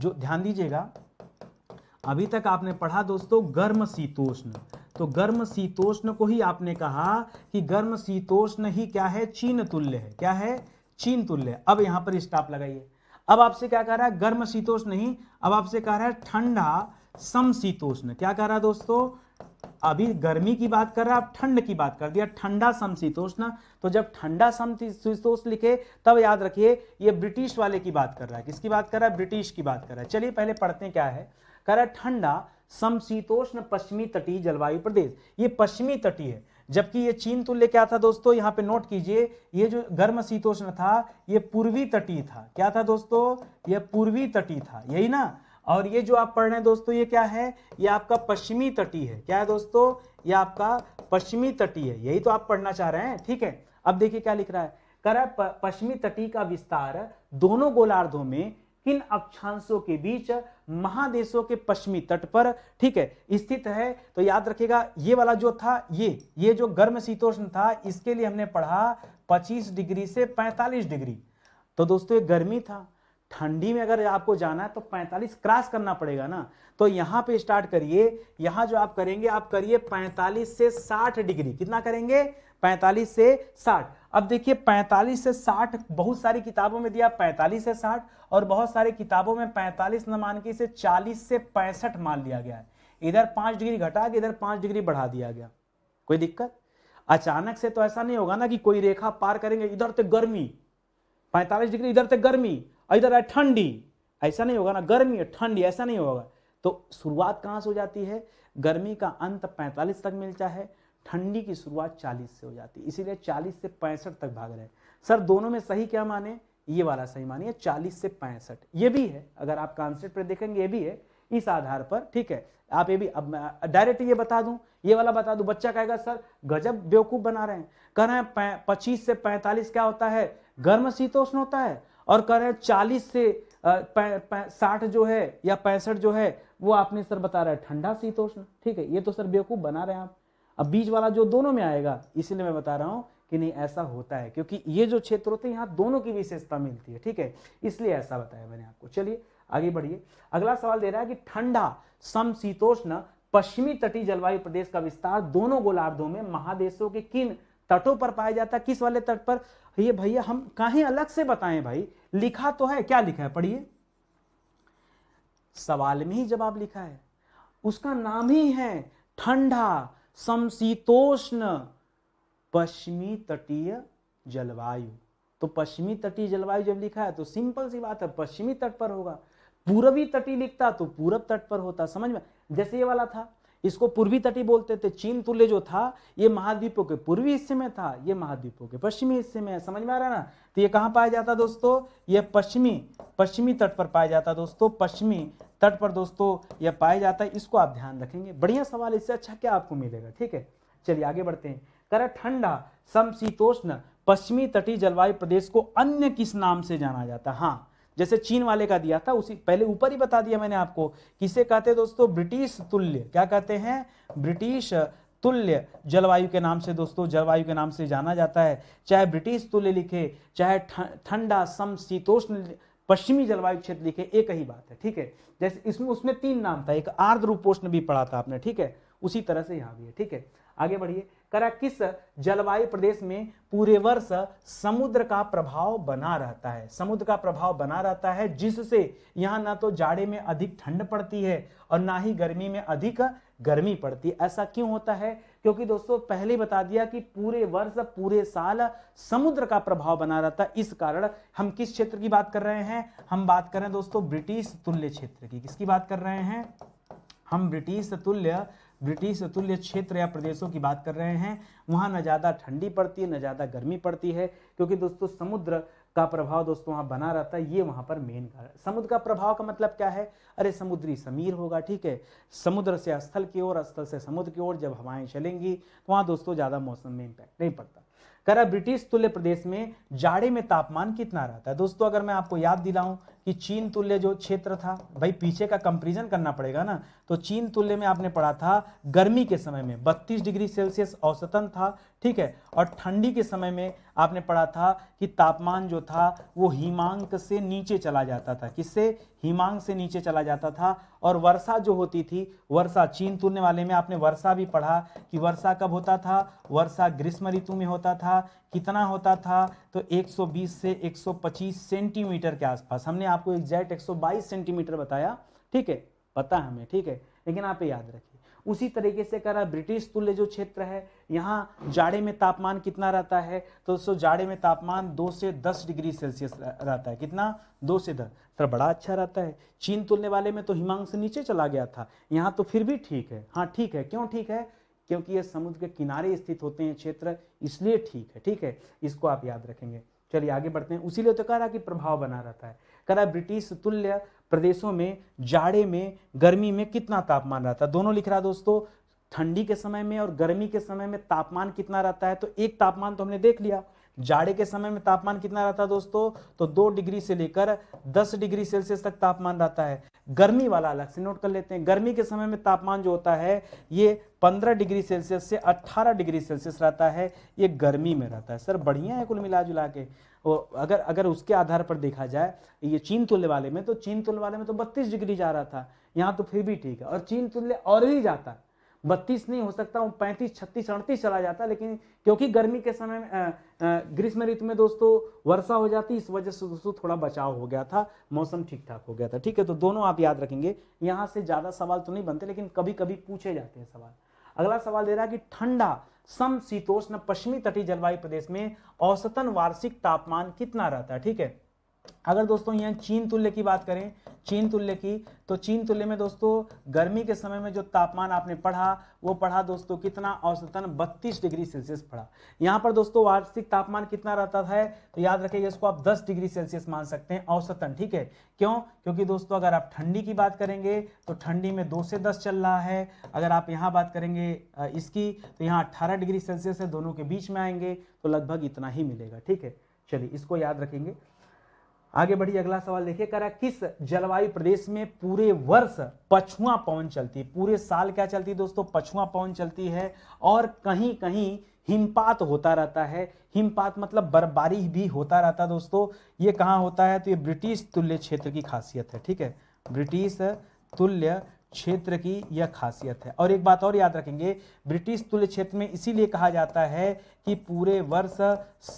[SPEAKER 1] जो ध्यान दीजिएगा अभी तक आपने पढ़ा दोस्तों गर्म शीतोष्ण तो गर्म शीतोष्ण को ही आपने कहा कि गर्म शीतोष्ण ही क्या है चीन तुल्य है क्या है चीन तुल्य अब यहां पर स्टाप लगाइए अब आपसे क्या कह रहा है गर्म शीतोष्ण नहीं अब आपसे कह रहा है ठंडा समशीतोष्ण क्या कह रहा है दोस्तों अभी गर्मी की बात कर रहा है आप ठंड की बात कर दिया ठंडा समशीतोष्ण तो जब ठंडा समशीतोष लिखे तब याद रखिए ये ब्रिटिश वाले की बात कर रहा है किसकी बात कर रहा है ब्रिटिश की बात कर रहा है चलिए पहले पढ़ते क्या है कह रहा है ठंडा समशीतोष्ण पश्चिमी तटीय जलवायु प्रदेश ये पश्चिमी तटीय है जबकि ये चीन तुल्य क्या था दोस्तों यहाँ पे नोट कीजिए ये जो गर्म शीतोष्ण था ये पूर्वी तटीय था क्या था दोस्तों ये पूर्वी तटीय था यही ना और ये जो आप पढ़ रहे हैं दोस्तों ये क्या है ये आपका पश्चिमी तटी है क्या है दोस्तों ये आपका पश्चिमी तटी है यही तो आप पढ़ना चाह रहे हैं ठीक है अब देखिए क्या लिख रहा है कर पश्चिमी तटी का विस्तार दोनों गोलार्धों में किन अक्षांशों के बीच महादेशों के पश्चिमी तट पर ठीक है स्थित है तो याद रखिएगा ये वाला जो था ये ये जो गर्म शीतोष्ण था इसके लिए हमने पढ़ा 25 डिग्री से 45 डिग्री तो दोस्तों ये गर्मी था ठंडी में अगर आपको जाना है तो 45 क्रॉस करना पड़ेगा ना तो यहां पे स्टार्ट करिए यहां जो आप करेंगे आप करिए 45 से 60 डिग्री कितना करेंगे 45 से 60 अब देखिए 45 से 60 बहुत सारी किताबों में दिया 45 से 60 और बहुत सारी किताबों में 45 न मान के इसे 40 से पैंसठ मान लिया गया है इधर पांच डिग्री घटा के इधर पांच डिग्री बढ़ा दिया गया कोई दिक्कत अचानक से तो ऐसा नहीं होगा ना कि कोई रेखा पार करेंगे इधर तक तो गर्मी पैंतालीस डिग्री इधर तक तो गर्मी इधर आए ठंडी ऐसा नहीं होगा ना गर्मी है ठंडी ऐसा नहीं होगा तो शुरुआत कहाँ से हो जाती है गर्मी का अंत 45 तक मिलता है ठंडी की शुरुआत 40 से हो जाती है इसीलिए 40 से पैंसठ तक भाग रहे हैं सर दोनों में सही क्या माने ये वाला सही मानिए 40 से पैंसठ ये भी है अगर आप कॉन्सेप्ट पर देखेंगे ये भी है इस आधार पर ठीक है आप ये भी अब डायरेक्ट ये बता दूं ये वाला बता दूं बच्चा कहेगा सर गजब बेवकूफ बना रहे हैं कह रहे हैं पच्चीस से पैंतालीस क्या होता है गर्म शीतोष्ण होता है और कह रहे हैं चालीस से साठ जो है या पैंसठ जो है वो आपने सर बता रहा है ठंडा शीतोष्ण ठीक है ये तो सर बेवकूफ़ बना रहे हैं आप अब बीज वाला जो दोनों में आएगा इसलिए मैं बता रहा हूँ कि नहीं ऐसा होता है क्योंकि ये जो क्षेत्र होते हैं यहाँ दोनों की विशेषता मिलती है ठीक है इसलिए ऐसा बताया मैंने आपको चलिए आगे बढ़िए अगला सवाल दे रहा है कि ठंडा समशीतोष्ण पश्चिमी तटीय जलवायु प्रदेश का विस्तार दोनों गोलार्धों में महादेशों के किन तटों पर पाया जाता है किस वाले तट पर ये भैया हम कहीं अलग से बताएं भाई लिखा तो है क्या लिखा है पढ़िए सवाल में ही जवाब लिखा है उसका नाम ही है ठंडा समशीतोष्ण पश्चिमी तटीय जलवायु तो पश्चिमी तटीय जलवायु जब लिखा है तो सिंपल सी बात है पश्चिमी तट पर होगा पूर्वी तटीय लिखता तो पूरब तट पर होता समझ में जैसे ये वाला था इसको पूर्वी तटी बोलते थे चीन तुल्य जो था ये महाद्वीपों के पूर्वी हिस्से में था ये महाद्वीपों के पश्चिमी हिस्से में है समझ में आ रहा है ना तो ये कहाँ पाया जाता दोस्तों ये पश्चिमी पश्चिमी तट पर पाया जाता दोस्तों पश्चिमी तट पर दोस्तों यह पाया जाता है इसको आप ध्यान रखेंगे बढ़िया सवाल इससे अच्छा क्या आपको मिलेगा ठीक है चलिए आगे बढ़ते हैं कर ठंडा समशीतोष्ण पश्चिमी तटीय जलवायु प्रदेश को अन्य किस नाम से जाना जाता है हाँ जैसे चीन वाले का दिया था उसी पहले ऊपर ही बता दिया मैंने आपको किसे कहते हैं दोस्तों ब्रिटिश तुल्य क्या कहते हैं ब्रिटिश तुल्य जलवायु के नाम से दोस्तों जलवायु के नाम से जाना जाता है चाहे ब्रिटिश तुल्य लिखे चाहे ठंडा सम शीतोष्ण पश्चिमी जलवायु क्षेत्र लिखे एक ही बात है ठीक है जैसे इसमें उसमें तीन नाम था एक आर्द्र उपोष्ण भी पढ़ा था आपने ठीक है उसी तरह से यहाँ भी है ठीक है आगे बढ़िए करा किस जलवायु प्रदेश में पूरे वर्ष समुद्र का प्रभाव बना रहता है समुद्र का प्रभाव बना रहता है जिससे यहाँ ना तो जाड़े में अधिक ठंड पड़ती है और ना ही गर्मी में अधिक गर्मी पड़ती है ऐसा क्यों होता है क्योंकि दोस्तों पहले बता दिया कि पूरे वर्ष पूरे साल समुद्र का प्रभाव बना रहता है इस कारण हम किस क्षेत्र की बात कर रहे हैं हम बात कर रहे हैं दोस्तों ब्रिटिश तुल्य क्षेत्र की किसकी बात कर रहे हैं हम ब्रिटिश तुल्य ब्रिटिश तुल्य क्षेत्र या प्रदेशों की बात कर रहे हैं वहाँ न ज़्यादा ठंडी पड़ती है न ज़्यादा गर्मी पड़ती है क्योंकि दोस्तों समुद्र का प्रभाव दोस्तों वहाँ बना रहता है ये वहाँ पर मेन कारण समुद्र का प्रभाव का मतलब क्या है अरे समुद्री समीर होगा ठीक है समुद्र से स्थल की ओर स्थल से समुद्र की ओर जब हवाएं चलेंगी तो वहाँ दोस्तों ज़्यादा मौसम में इम्पैक्ट नहीं पड़ता करा ब्रिटिश तुल्य प्रदेश में जाड़े में तापमान कितना रहता है दोस्तों अगर मैं आपको याद दिलाऊं कि चीन तुल्य जो क्षेत्र था भाई पीछे का कंपेरिजन करना पड़ेगा ना तो चीन तुल्य में आपने पढ़ा था गर्मी के समय में 32 डिग्री सेल्सियस औसतन था ठीक है और ठंडी के समय में आपने पढ़ा था कि तापमान जो था वो हिमांक से नीचे चला जाता था किससे हिमांक से नीचे चला जाता था और वर्षा जो होती थी वर्षा चीन तुलने वाले में आपने वर्षा भी पढ़ा कि वर्षा कब होता था वर्षा ग्रीष्म ऋतु में होता था कितना होता था तो 120 से 125 सेंटीमीटर के आसपास हमने आप आपको एग्जैक्ट 122 सेंटीमीटर बताया ठीक है पता है हमें ठीक है लेकिन आप याद रखिए उसी तरीके से करा ब्रिटिश तुल्य जो क्षेत्र है यहाँ जाड़े में तापमान कितना रहता है तो दोस्तों जाड़े में तापमान दो से दस डिग्री सेल्सियस रहता है कितना दो से दस सर तो बड़ा अच्छा रहता है चीन तुलने वाले में तो हिमांग से नीचे चला गया था यहाँ तो फिर भी ठीक है हाँ ठीक है क्यों ठीक है क्योंकि ये समुद्र के किनारे स्थित होते हैं क्षेत्र इसलिए ठीक है ठीक है इसको आप याद रखेंगे चलिए आगे बढ़ते हैं उसीलिए तो कह रहा कि प्रभाव बना रहता है कदा ब्रिटिश तुल्य प्रदेशों में जाड़े में गर्मी में कितना तापमान रहता है दोनों लिख रहा दोस्तों ठंडी के समय में और गर्मी के समय में तापमान कितना रहता है तो एक तापमान तो हमने देख लिया जाड़े के समय में तापमान कितना रहता है दोस्तों तो दो डिग्री से लेकर दस डिग्री सेल्सियस तक तापमान रहता है गर्मी वाला अलग से नोट कर लेते हैं गर्मी के समय में तापमान जो होता है ये पंद्रह डिग्री सेल्सियस से अट्ठारह डिग्री सेल्सियस रहता है ये गर्मी में रहता है सर बढ़िया है कुल मिला जुला के अगर अगर उसके आधार पर देखा जाए ये चीन तुल्य वाले में तो चीन तुल्य वाले में तो बत्तीस डिग्री जा रहा था यहाँ तो फिर भी ठीक है और चीन तुल्य और ही जाता है बत्तीस नहीं हो सकता वो पैंतीस छत्तीस अड़तीस चला जाता लेकिन क्योंकि गर्मी के समय में ग्रीष्म ऋतु में दोस्तों वर्षा हो जाती इस वजह से दोस्तों थोड़ा बचाव हो गया था मौसम ठीक ठाक हो गया था ठीक है तो दोनों आप याद रखेंगे यहाँ से ज़्यादा सवाल तो नहीं बनते लेकिन कभी कभी पूछे जाते हैं सवाल अगला सवाल दे रहा है कि ठंडा सम शीतोष्ण पश्चिमी तटीय जलवायु प्रदेश में औसतन वार्षिक तापमान कितना रहता है ठीक है अगर दोस्तों यहाँ चीन तुल्य की बात करें चीन तुल्य की तो चीन तुल्य में दोस्तों गर्मी के समय में जो तापमान आपने पढ़ा वो पढ़ा दोस्तों कितना औसतन 32 डिग्री सेल्सियस पढ़ा यहाँ पर दोस्तों वार्षिक तापमान कितना रहता है तो याद रखिएगा इसको आप 10 डिग्री सेल्सियस मान सकते हैं औसतन ठीक है क्यों क्योंकि दोस्तों अगर आप ठंडी की बात करेंगे तो ठंडी में दो से दस चल रहा है अगर आप यहाँ बात करेंगे इसकी तो यहाँ अट्ठारह डिग्री सेल्सियस है दोनों के बीच में आएंगे तो लगभग इतना ही मिलेगा ठीक है चलिए इसको याद रखेंगे आगे बढ़िए अगला सवाल देखिए कह रहा किस जलवायु प्रदेश में पूरे वर्ष पछुआ पवन चलती है पूरे साल क्या चलती है दोस्तों पछुआ पवन चलती है और कहीं कहीं हिमपात होता रहता है हिमपात मतलब बर्फबारी भी होता रहता है दोस्तों ये कहाँ होता है तो ये ब्रिटिश तुल्य क्षेत्र की खासियत है ठीक है ब्रिटिश तुल्य क्षेत्र की यह खासियत है और एक बात और याद रखेंगे ब्रिटिश तुल्य क्षेत्र में इसीलिए कहा जाता है कि पूरे वर्ष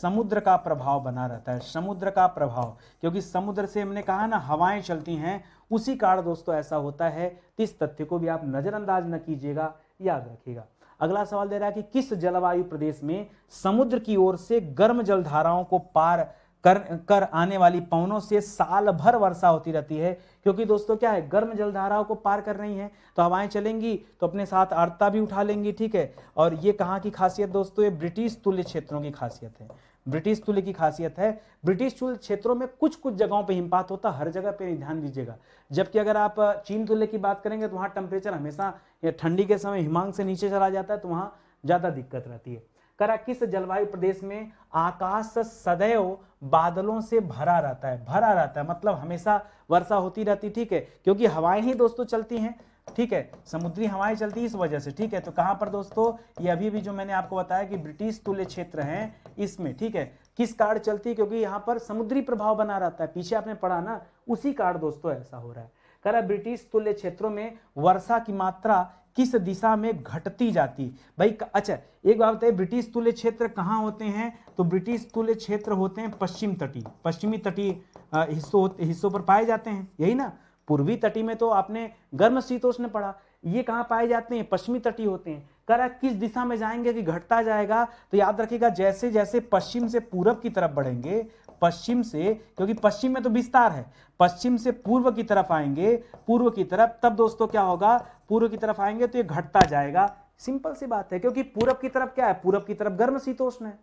[SPEAKER 1] समुद्र का प्रभाव बना रहता है समुद्र का प्रभाव क्योंकि समुद्र से हमने कहा ना हवाएं चलती हैं उसी कारण दोस्तों ऐसा होता है तो इस तथ्य को भी आप नज़रअंदाज न कीजिएगा याद रखिएगा अगला सवाल दे रहा है कि किस जलवायु प्रदेश में समुद्र की ओर से गर्म जलधाराओं को पार कर कर आने वाली पवनों से साल भर वर्षा होती रहती है क्योंकि दोस्तों क्या है गर्म जलधाराओं को पार कर रही हैं तो हवाएं चलेंगी तो अपने साथ आर्ता भी उठा लेंगी ठीक है और ये कहाँ की खासियत दोस्तों ये ब्रिटिश तुल्य क्षेत्रों की खासियत है ब्रिटिश तुल्य की खासियत है ब्रिटिश तुल्य क्षेत्रों में कुछ कुछ जगहों पर हिमपात होता हर जगह पर ध्यान दीजिएगा जबकि अगर आप चीन तुल्य की बात करेंगे तो वहाँ टेम्परेचर हमेशा ठंडी के समय हिमांग से नीचे चला जाता है तो वहाँ ज़्यादा दिक्कत रहती है करा किस जलवायु प्रदेश में आकाश सदैव बादलों से भरा रहता है भरा रहता है मतलब हमेशा वर्षा होती रहती ठीक है क्योंकि हवाएं ही दोस्तों चलती हैं ठीक है समुद्री हवाएं चलती इस वजह से ठीक है तो कहां पर दोस्तों ये अभी भी जो मैंने आपको बताया कि ब्रिटिश तुल्य क्षेत्र हैं इसमें ठीक है किस कार्ड चलती क्योंकि यहां पर समुद्री प्रभाव बना रहता है पीछे आपने पढ़ा ना उसी कार्ड दोस्तों ऐसा हो रहा है करा ब्रिटिश तुल्य क्षेत्रों में वर्षा की मात्रा किस दिशा में घटती जाती भाई अच्छा एक बात बताइए ब्रिटिश तुल्य क्षेत्र कहाँ होते हैं तो ब्रिटिश तुल्य क्षेत्र होते हैं पश्चिम तटी पश्चिमी तटी हिस्सों हिस्सों पर पाए जाते हैं यही ना पूर्वी तटी में तो आपने गर्म शीतोष्ण पढ़ा ये कहाँ पाए जाते हैं पश्चिमी तटी होते हैं करा किस दिशा में जाएंगे कि घटता जाएगा तो याद रखिएगा जैसे जैसे पश्चिम से पूरब की तरफ बढ़ेंगे पश्चिम से क्योंकि पश्चिम में तो विस्तार है पश्चिम से पूर्व की तरफ आएंगे पूर्व की तरफ तब दोस्तों क्या होगा पूर्व की तरफ आएंगे तो ये घटता जाएगा सिंपल सी बात है क्योंकि पूरब की तरफ क्या है पूरब की तरफ गर्म शीतोष्ण है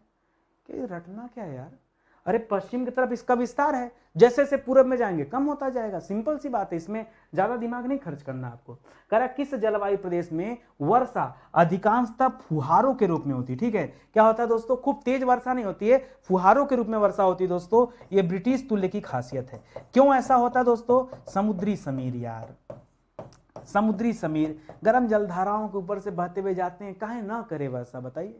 [SPEAKER 1] रटना क्या यार अरे पश्चिम की तरफ इसका विस्तार है जैसे जैसे पूरब में जाएंगे कम होता जाएगा सिंपल सी बात है इसमें ज्यादा दिमाग नहीं खर्च करना आपको कह रहा किस जलवायु प्रदेश में वर्षा अधिकांशतः फुहारों के रूप में होती है ठीक है क्या होता है दोस्तों खूब तेज वर्षा नहीं होती है फुहारों के रूप में वर्षा होती है दोस्तों ये ब्रिटिश तुल्य की खासियत है क्यों ऐसा होता है दोस्तों समुद्री समीर यार समुद्री समीर गर्म जलधाराओं के ऊपर से बहते हुए जाते हैं कहा ना करे वर्षा बताइए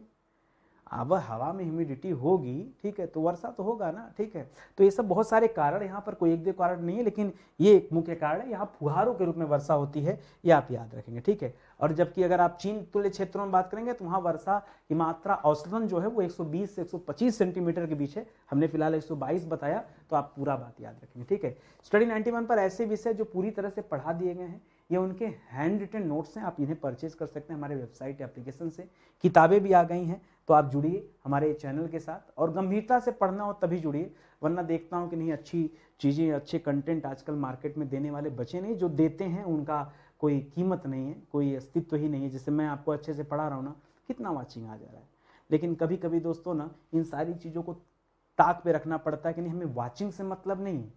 [SPEAKER 1] अब हवा में ह्यूमिडिटी होगी ठीक है तो वर्षा तो होगा ना ठीक है तो ये सब बहुत सारे कारण यहाँ पर कोई एक दो कारण नहीं है लेकिन ये एक मुख्य कारण है यहाँ फुहारों के रूप में वर्षा होती है ये आप याद रखेंगे ठीक है और जबकि अगर आप चीन तुल्य क्षेत्रों में बात करेंगे तो वहाँ वर्षा की मात्रा औसतन जो है वो 120 से 125 सेंटीमीटर के बीच है हमने फिलहाल 122 बताया तो आप पूरा बात याद रखेंगे ठीक है स्टडी 91 पर ऐसे विषय जो पूरी तरह से पढ़ा दिए गए हैं ये उनके हैंड रिटन नोट्स हैं आप इन्हें परचेज कर सकते हैं हमारे वेबसाइट एप्लीकेशन से किताबें भी आ गई हैं तो आप जुड़िए हमारे चैनल के साथ और गंभीरता से पढ़ना हो तभी जुड़िए वरना देखता हूँ कि नहीं अच्छी चीज़ें अच्छे कंटेंट आजकल मार्केट में देने वाले बचे नहीं जो देते हैं उनका कोई कीमत नहीं है कोई अस्तित्व ही नहीं है जैसे मैं आपको अच्छे से पढ़ा रहा हूँ ना कितना वाचिंग आ जा रहा है लेकिन कभी कभी दोस्तों ना इन सारी चीज़ों को ताक पे रखना पड़ता है कि नहीं हमें वाचिंग से मतलब नहीं है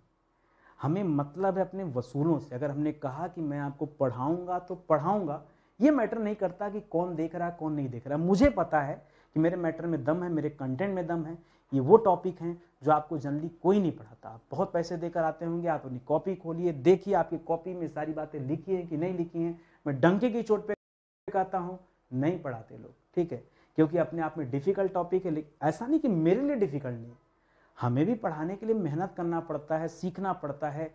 [SPEAKER 1] हमें मतलब है अपने वसूलों से अगर हमने कहा कि मैं आपको पढ़ाऊँगा तो पढ़ाऊँगा ये मैटर नहीं करता कि कौन देख रहा है कौन नहीं देख रहा मुझे पता है कि मेरे मैटर में दम है मेरे कंटेंट में दम है ये वो टॉपिक हैं जो आपको जनरली कोई नहीं पढ़ाता आप बहुत पैसे देकर आते होंगे आप अपनी कॉपी खोलिए देखिए आपकी कॉपी में सारी बातें लिखी हैं कि नहीं लिखी हैं मैं डंके की चोट पे कहता हूँ नहीं पढ़ाते लोग ठीक है क्योंकि अपने आप में डिफिकल्ट टॉपिक है ऐसा नहीं कि मेरे लिए डिफिकल्ट नहीं हमें भी पढ़ाने के लिए मेहनत करना पड़ता है सीखना पड़ता है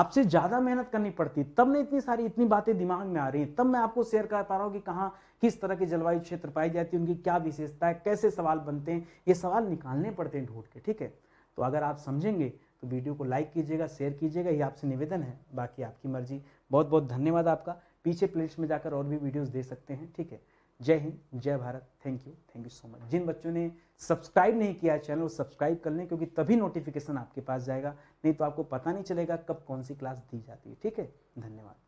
[SPEAKER 1] आपसे ज़्यादा मेहनत करनी पड़ती तब ने इतनी सारी इतनी बातें दिमाग में आ रही हैं तब मैं आपको शेयर कर पा रहा हूँ कि कहाँ किस तरह की जलवायु क्षेत्र पाई जाती है उनकी क्या विशेषता है कैसे सवाल बनते हैं ये सवाल निकालने पड़ते हैं ढूंढ के ठीक है तो अगर आप समझेंगे तो वीडियो को लाइक कीजिएगा शेयर कीजिएगा ये आपसे निवेदन है बाकी आपकी मर्जी बहुत बहुत धन्यवाद आपका पीछे प्लेलिस्ट में जाकर और भी वीडियोज़ दे सकते हैं ठीक है जय हिंद जय Bharat thank you thank you so much जिन बच्चों ने सब्सक्राइब नहीं किया चैनल वो सब्सक्राइब कर लें क्योंकि तभी नोटिफिकेशन आपके पास जाएगा नहीं तो आपको पता नहीं चलेगा कब कौन सी क्लास दी जाती है ठीक है धन्यवाद